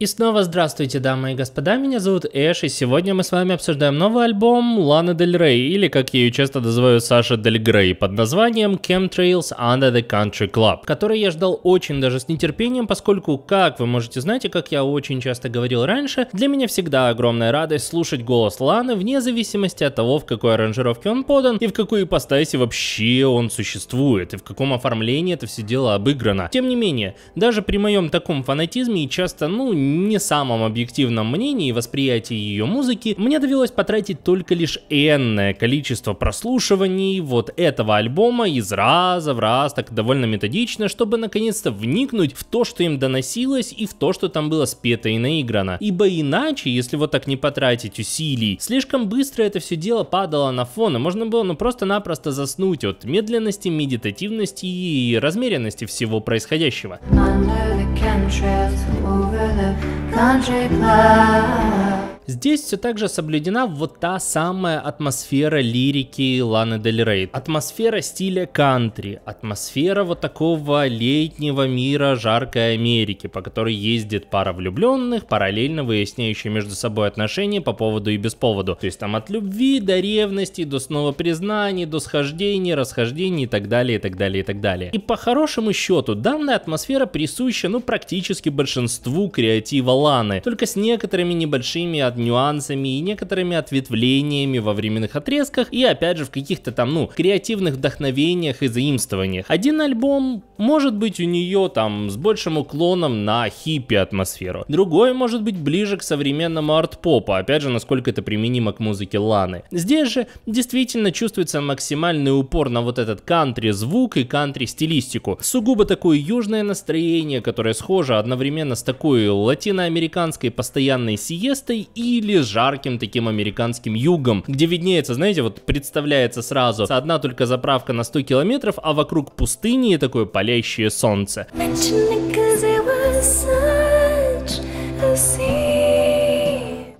И снова здравствуйте, дамы и господа, меня зовут Эш, и сегодня мы с вами обсуждаем новый альбом Ланы Дель Рей, или как ее часто называют Саша Дель Грей, под названием Chemtrails Under the Country Club, который я ждал очень даже с нетерпением, поскольку, как вы можете знать, и как я очень часто говорил раньше, для меня всегда огромная радость слушать голос Ланы, вне зависимости от того, в какой аранжировке он подан, и в какой ипостаси вообще он существует, и в каком оформлении это все дело обыграно. Тем не менее, даже при моем таком фанатизме и часто, ну, не самом объективном мнении и восприятии ее музыки, мне довелось потратить только лишь энное количество прослушиваний вот этого альбома из раза в раз, так довольно методично, чтобы наконец-то вникнуть в то, что им доносилось и в то, что там было спето и наиграно. Ибо иначе, если вот так не потратить усилий, слишком быстро это все дело падало на фон, и можно было ну просто-напросто заснуть от медленности, медитативности и размеренности всего происходящего. Under the over the country plough. Здесь все так же соблюдена вот та самая атмосфера лирики Ланы Дель Рей. Атмосфера стиля кантри, атмосфера вот такого летнего мира жаркой Америки, по которой ездит пара влюбленных, параллельно выясняющие между собой отношения по поводу и без поводу. То есть там от любви до ревности, до снова признаний, до схождений, расхождений и так далее, и так далее, и так далее. И по хорошему счету, данная атмосфера присуща, ну, практически большинству креатива Ланы, только с некоторыми небольшими от над нюансами и некоторыми ответвлениями во временных отрезках и опять же в каких-то там, ну, креативных вдохновениях и заимствованиях. Один альбом может быть у нее там с большим уклоном на хиппи атмосферу, другой может быть ближе к современному арт-попу, опять же, насколько это применимо к музыке Ланы. Здесь же действительно чувствуется максимальный упор на вот этот кантри-звук и кантри-стилистику. Сугубо такое южное настроение, которое схоже одновременно с такой латиноамериканской постоянной сиестой и или жарким таким американским югом, где виднеется, знаете, вот представляется сразу одна только заправка на 100 километров, а вокруг пустыни и такое палящее солнце. Mention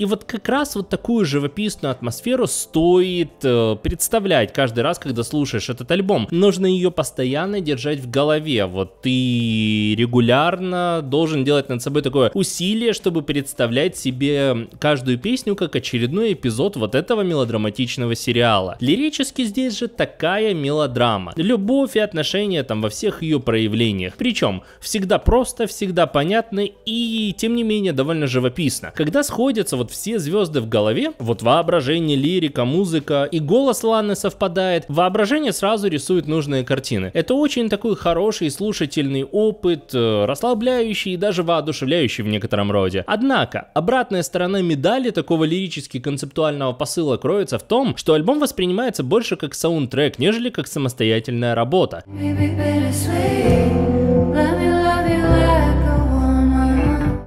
И вот как раз вот такую живописную атмосферу стоит э, представлять каждый раз, когда слушаешь этот альбом. Нужно ее постоянно держать в голове. Вот ты регулярно должен делать над собой такое усилие, чтобы представлять себе каждую песню как очередной эпизод вот этого мелодраматичного сериала. Лирически здесь же такая мелодрама. Любовь и отношения там во всех ее проявлениях. Причем всегда просто, всегда понятно и тем не менее довольно живописно. Когда сходятся вот все звезды в голове, вот воображение, лирика, музыка и голос Ланы совпадает, воображение сразу рисует нужные картины. Это очень такой хороший слушательный опыт, э, расслабляющий и даже воодушевляющий в некотором роде. Однако, обратная сторона медали такого лирически-концептуального посыла кроется в том, что альбом воспринимается больше как саундтрек, нежели как самостоятельная работа. Baby,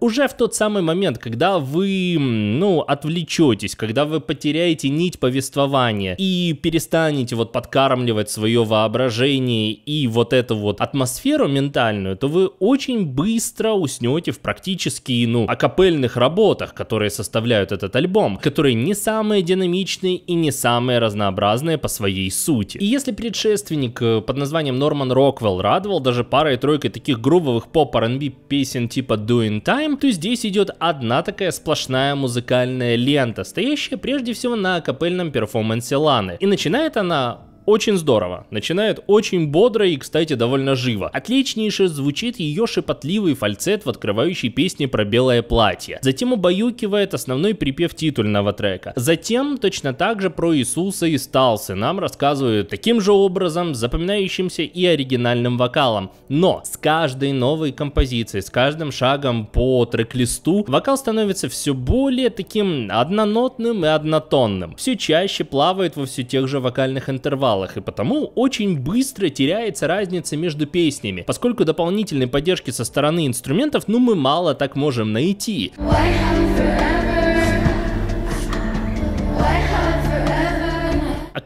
уже в тот самый момент, когда вы, ну, отвлечетесь, когда вы потеряете нить повествования и перестанете вот подкармливать свое воображение и вот эту вот атмосферу ментальную, то вы очень быстро уснете в практически, ну, акапельных работах, которые составляют этот альбом, которые не самые динамичные и не самые разнообразные по своей сути. И если предшественник э, под названием Норман Роквелл радовал даже парой-тройкой таких грубовых поп-R&B песен типа Doing Time, то здесь идет одна такая сплошная музыкальная лента, стоящая прежде всего на капельном перформансе Ланы. И начинает она очень здорово. Начинает очень бодро и, кстати, довольно живо. Отличнейше звучит ее шепотливый фальцет в открывающей песне про белое платье. Затем убаюкивает основной припев титульного трека. Затем точно так же про Иисуса и Сталсы нам рассказывают таким же образом, запоминающимся и оригинальным вокалом. Но с каждой новой композицией, с каждым шагом по трек-листу, вокал становится все более таким однонотным и однотонным. Все чаще плавает во все тех же вокальных интервалах баллах, и потому очень быстро теряется разница между песнями, поскольку дополнительной поддержки со стороны инструментов, ну мы мало так можем найти. Why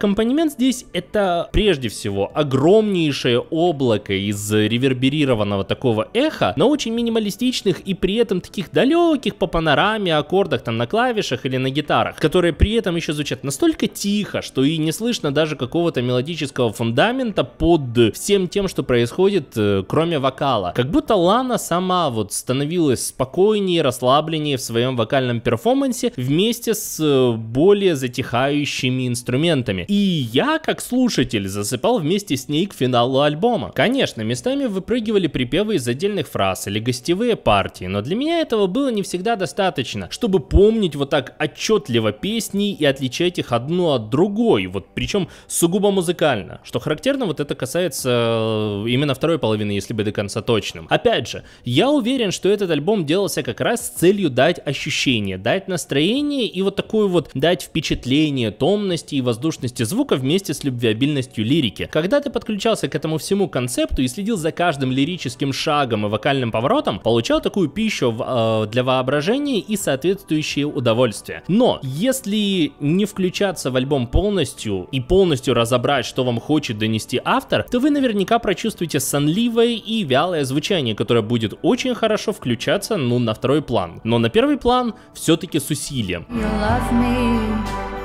Аккомпанемент здесь это прежде всего огромнейшее облако из реверберированного такого эха, на очень минималистичных и при этом таких далеких по панораме аккордах там на клавишах или на гитарах, которые при этом еще звучат настолько тихо, что и не слышно даже какого-то мелодического фундамента под всем тем, что происходит, э, кроме вокала. Как будто Лана сама вот становилась спокойнее, расслабленнее в своем вокальном перформансе вместе с э, более затихающими инструментами. И я, как слушатель, засыпал вместе с ней к финалу альбома. Конечно, местами выпрыгивали припевы из отдельных фраз или гостевые партии, но для меня этого было не всегда достаточно, чтобы помнить вот так отчетливо песни и отличать их одну от другой, вот причем сугубо музыкально. Что характерно, вот это касается э, именно второй половины, если бы до конца точным. Опять же, я уверен, что этот альбом делался как раз с целью дать ощущение, дать настроение и вот такое вот дать впечатление томности и воздушности точности звука вместе с любвеобильностью лирики. Когда ты подключался к этому всему концепту и следил за каждым лирическим шагом и вокальным поворотом, получал такую пищу в, э, для воображения и соответствующие удовольствие. Но если не включаться в альбом полностью и полностью разобрать, что вам хочет донести автор, то вы наверняка прочувствуете сонливое и вялое звучание, которое будет очень хорошо включаться, ну, на второй план. Но на первый план все-таки с усилием. You love me,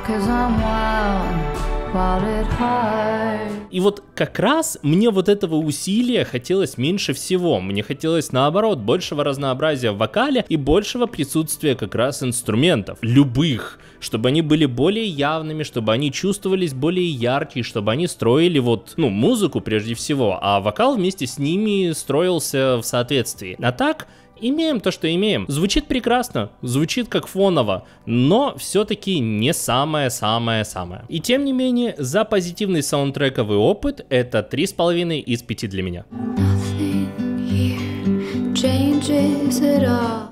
cause I'm wild. И вот как раз мне вот этого усилия хотелось меньше всего. Мне хотелось наоборот большего разнообразия в вокале и большего присутствия как раз инструментов. Любых чтобы они были более явными, чтобы они чувствовались более яркие, чтобы они строили вот, ну, музыку прежде всего, а вокал вместе с ними строился в соответствии. А так, Имеем то, что имеем. Звучит прекрасно, звучит как фоново, но все-таки не самое-самое-самое. И тем не менее, за позитивный саундтрековый опыт это 3,5 из 5 для меня.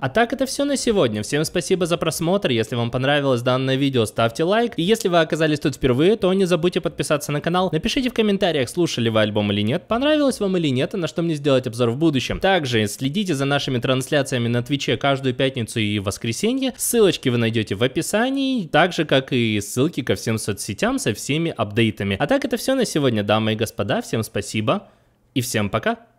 А так это все на сегодня. Всем спасибо за просмотр. Если вам понравилось данное видео, ставьте лайк. И если вы оказались тут впервые, то не забудьте подписаться на канал. Напишите в комментариях, слушали вы альбом или нет, понравилось вам или нет, и на что мне сделать обзор в будущем. Также следите за нашими трансляциями на Твиче каждую пятницу и воскресенье. Ссылочки вы найдете в описании, так же как и ссылки ко всем соцсетям со всеми апдейтами. А так это все на сегодня, дамы и господа. Всем спасибо и всем пока.